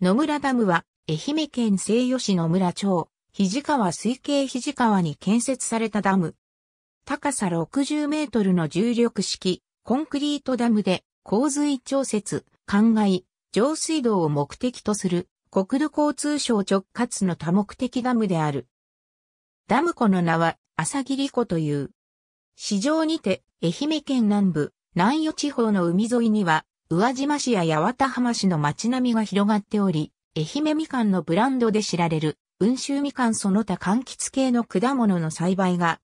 野村ダムは、愛媛県西予市野村町、肘川水系肘川に建設されたダム。高さ60メートルの重力式、コンクリートダムで、洪水調節、灌漑、上水道を目的とする、国土交通省直轄の多目的ダムである。ダム湖の名は、朝霧湖という。市場にて、愛媛県南部、南予地方の海沿いには、宇和島市や八幡浜市の街並みが広がっており、愛媛みかんのブランドで知られる、温州みかんその他柑橘系の果物の栽培が、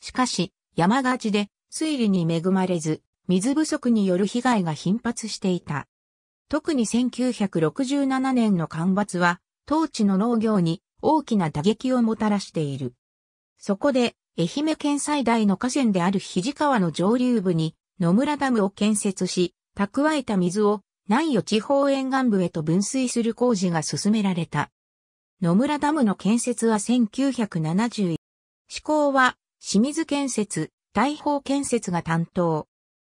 しかし、山がちで、水利に恵まれず、水不足による被害が頻発していた。特に1967年の干ばつは、当地の農業に大きな打撃をもたらしている。そこで、愛媛県最大の河川である肘川の上流部に野村ダムを建設し、蓄えた水を南予地方沿岸部へと分水する工事が進められた。野村ダムの建設は1971。施行は清水建設、大砲建設が担当。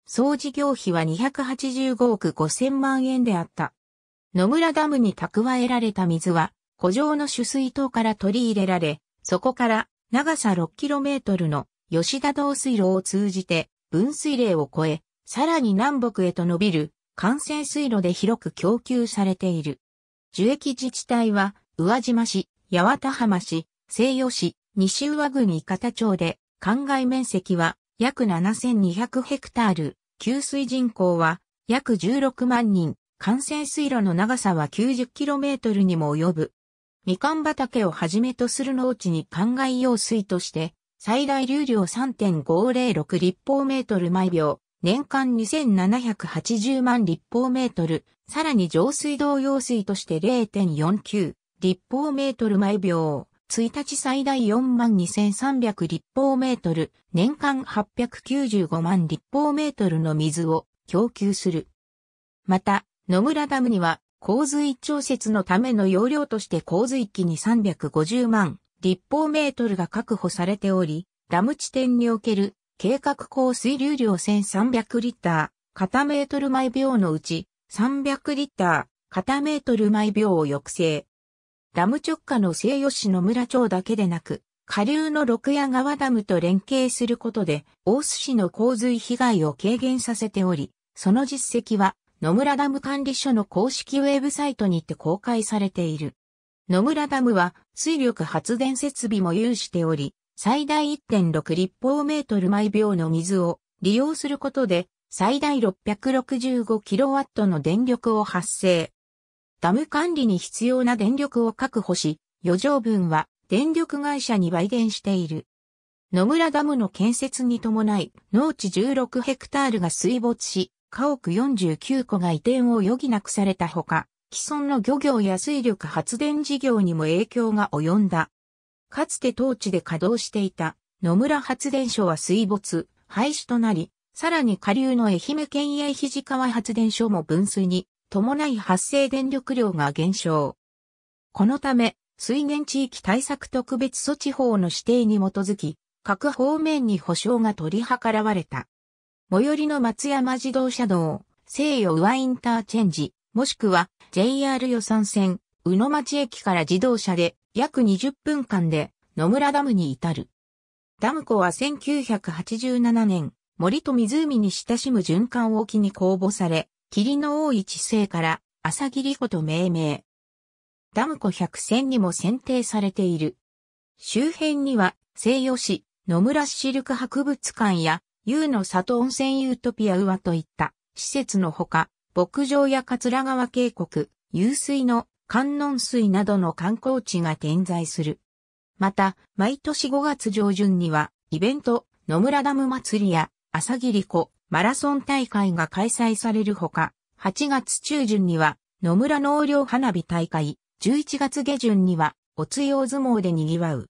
総事業費は285億5000万円であった。野村ダムに蓄えられた水は、古城の取水塔から取り入れられ、そこから長さ 6km の吉田道水路を通じて分水嶺を越え、さらに南北へと伸びる幹線水路で広く供給されている。樹液自治体は、宇和島市、八幡浜市、西予市、西宇和郡伊方町で、灌漑面積は約7200ヘクタール、給水人口は約16万人、幹線水路の長さは9 0トルにも及ぶ。みかん畑をはじめとする農地に灌漑用水として、最大流量3.506立方メートル毎秒、年間2780万立方メートル、さらに上水道用水として0.49立方メートル毎秒、1日最大4万2300立方メートル、年間895万立方メートルの水を供給する。また、野村ダムには洪水調節のための容量として洪水期に350万立方メートルが確保されており、ダム地点における計画降水流量1300リッター、片メートル毎秒のうち、300リッター、片メートル毎秒を抑制。ダム直下の西予市の村町だけでなく、下流の六谷川ダムと連携することで、大須市の洪水被害を軽減させており、その実績は、野村ダム管理所の公式ウェブサイトにて公開されている。野村ダムは水力発電設備も有しており、最大1.6立方メートル毎秒の水を利用することで最大6 6 5ットの電力を発生。ダム管理に必要な電力を確保し、余剰分は電力会社に売電している。野村ダムの建設に伴い、農地16ヘクタールが水没し、家屋49戸が移転を余儀なくされたほか、既存の漁業や水力発電事業にも影響が及んだ。かつて当地で稼働していた野村発電所は水没、廃止となり、さらに下流の愛媛県営肘川発電所も分水に伴い発生電力量が減少。このため、水源地域対策特別措置法の指定に基づき、各方面に保障が取り計らわれた。最寄りの松山自動車道、西洋上インターチェンジ、もしくは JR 予算線、宇野町駅から自動車で約20分間で野村ダムに至る。ダム湖は1987年、森と湖に親しむ循環沖に公募され、霧の多い地勢から朝霧湖と命名。ダム湖百選にも選定されている。周辺には西予市、野村シルク博物館や、湯の里温泉ユートピアウアといった施設のほか、牧場や桂川渓谷、湧水の観音水などの観光地が点在する。また、毎年5月上旬には、イベント、野村ダム祭りや、朝霧湖、マラソン大会が開催されるほか、8月中旬には、野村農業花火大会、11月下旬には、おつよ相撲で賑わう。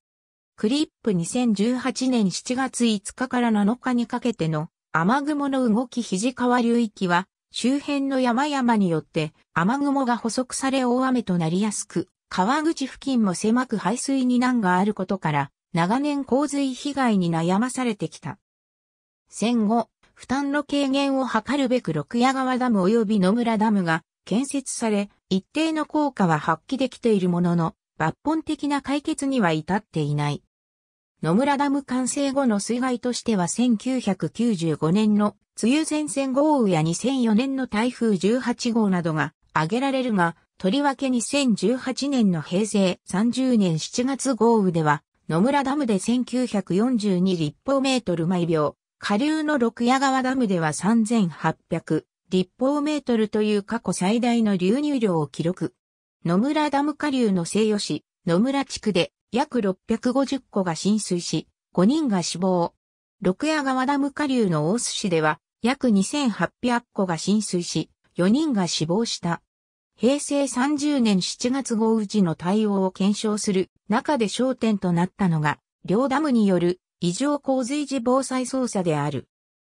クリップ2018年7月5日から7日にかけての雨雲の動き肘川流域は周辺の山々によって雨雲が捕捉され大雨となりやすく、川口付近も狭く排水に難があることから、長年洪水被害に悩まされてきた。戦後、負担の軽減を図るべく六谷川ダム及び野村ダムが建設され、一定の効果は発揮できているものの、抜本的な解決には至っていない。野村ダム完成後の水害としては1995年の梅雨前線豪雨や2004年の台風18号などが挙げられるが、とりわけ2018年の平成30年7月豪雨では、野村ダムで1942立方メートル毎秒、下流の六谷川ダムでは3800立方メートルという過去最大の流入量を記録。野村ダム下流の西予市、野村地区で約650戸が浸水し、5人が死亡。六夜川ダム下流の大須市では、約2800戸が浸水し、4人が死亡した。平成30年7月豪雨時の対応を検証する中で焦点となったのが、両ダムによる異常洪水時防災操作である。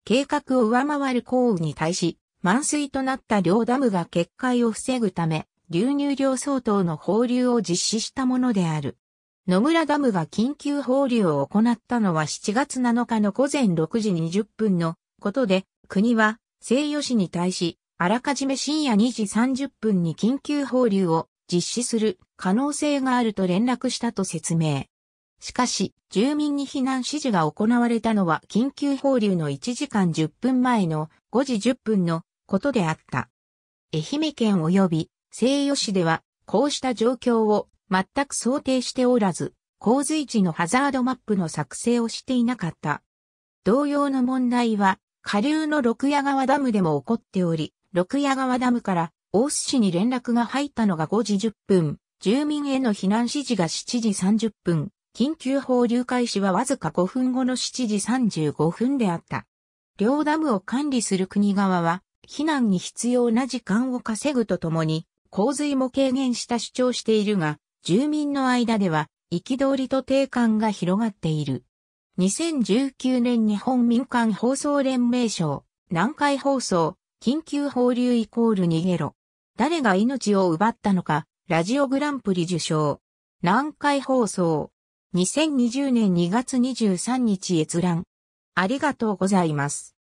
計画を上回る降雨に対し、満水となった両ダムが決壊を防ぐため、流入量相当の放流を実施したものである。野村ダムが緊急放流を行ったのは7月7日の午前6時20分のことで、国は西予市に対し、あらかじめ深夜2時30分に緊急放流を実施する可能性があると連絡したと説明。しかし、住民に避難指示が行われたのは緊急放流の1時間10分前の5時10分のことであった。愛媛県及び西予市では、こうした状況を全く想定しておらず、洪水地のハザードマップの作成をしていなかった。同様の問題は、下流の六谷川ダムでも起こっており、六谷川ダムから大須市に連絡が入ったのが5時10分、住民への避難指示が7時30分、緊急放流開始はわずか5分後の7時35分であった。両ダムを管理する国側は、避難に必要な時間を稼ぐとともに、洪水も軽減した主張しているが、住民の間では、憤りと定感が広がっている。2019年日本民間放送連盟賞、南海放送、緊急放流イコール逃げろ。誰が命を奪ったのか、ラジオグランプリ受賞。南海放送。2020年2月23日閲覧。ありがとうございます。